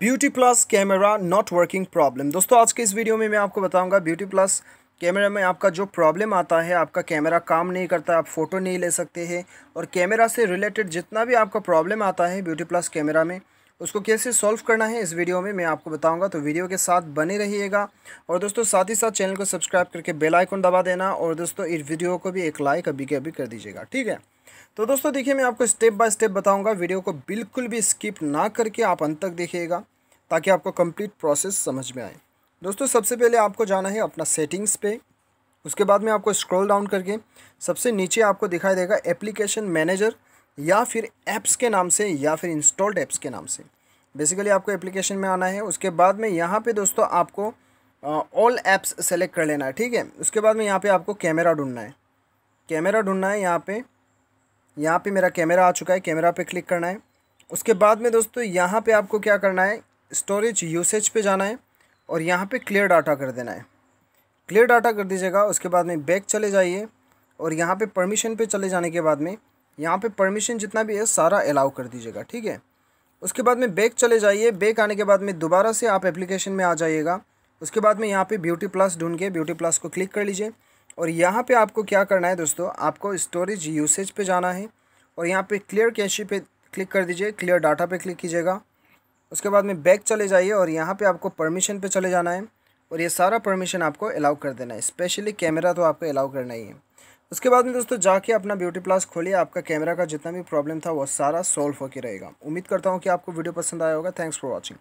beauty plus camera not working problem दोस्तों आज के इस वीडियो में मैं आपको बताऊंगा ब्यूटी प्लस कैमरा में आपका जो प्रॉब्लम आता है आपका कैमरा काम नहीं करता आप फ़ोटो नहीं ले सकते हैं और कैमरा से रिलेटेड जितना भी आपका प्रॉब्लम आता है ब्यूटी प्लस कैमरा में उसको कैसे सॉल्व करना है इस वीडियो में मैं आपको बताऊंगा तो वीडियो के साथ बने रहिएगा और दोस्तों साथ ही साथ चैनल को सब्सक्राइब करके बेल आइकन दबा देना और दोस्तों इस वीडियो को भी एक लाइक अभी के अभी कर दीजिएगा ठीक है तो दोस्तों देखिए मैं आपको स्टेप बाय स्टेप बताऊंगा वीडियो को बिल्कुल भी स्किप ना करके आप अंत तक देखिएगा ताकि आपको कंप्लीट प्रोसेस समझ में आए दोस्तों सबसे पहले आपको जाना है अपना सेटिंग्स पे उसके बाद में आपको स्क्रॉल डाउन करके सबसे नीचे आपको दिखाई देगा एप्लीकेशन मैनेजर या फिर ऐप्स के नाम से या फिर इंस्टॉल्ड ऐप्स के नाम से बेसिकली आपको एप्लीकेशन में आना है उसके बाद में यहाँ पर दोस्तों आपको ऑल ऐप्स सेलेक्ट कर लेना है ठीक है उसके बाद में यहाँ पर आपको कैमरा ढूंढना है कैमरा ढूंढना है यहाँ पर यहाँ पे मेरा कैमरा आ चुका है कैमरा पे क्लिक करना है उसके बाद में दोस्तों यहाँ पे आपको क्या करना है स्टोरेज यूसेज पे जाना है और यहाँ पे क्लियर डाटा कर देना है क्लियर डाटा कर दीजिएगा उसके बाद में बैक चले जाइए और यहाँ पे परमिशन पे चले जाने के बाद में यहाँ पे परमिशन जितना भी है सारा अलाउ कर दीजिएगा ठीक है उसके बाद में बैक चले जाइए बैक आने के बाद में दोबारा से आप एप्लीकेशन में आ जाइएगा उसके बाद में यहाँ पर ब्यूटी प्लस ढूंढ के ब्यूटी प्लस को क्लिक कर लीजिए और यहाँ पे आपको क्या करना है दोस्तों आपको स्टोरेज यूसेज पे जाना है और यहाँ पे क्लियर कैशी पे क्लिक कर दीजिए क्लियर डाटा पे क्लिक कीजिएगा उसके बाद में बैक चले जाइए और यहाँ पे आपको परमिशन पे चले जाना है और ये सारा परमिशन आपको अलाउ कर देना है स्पेशली कैमरा तो आपको अलाउ करना ही है उसके बाद में दोस्तों जाके अपना ब्यूटी प्लस खोलिए आपका कैमरा का जितना भी प्रॉब्लम था वो सारा सॉल्व होकर रहेगा उम्मीद करता हूँ कि आपको वीडियो पसंद आया होगा थैंक्स फॉर वॉचिंग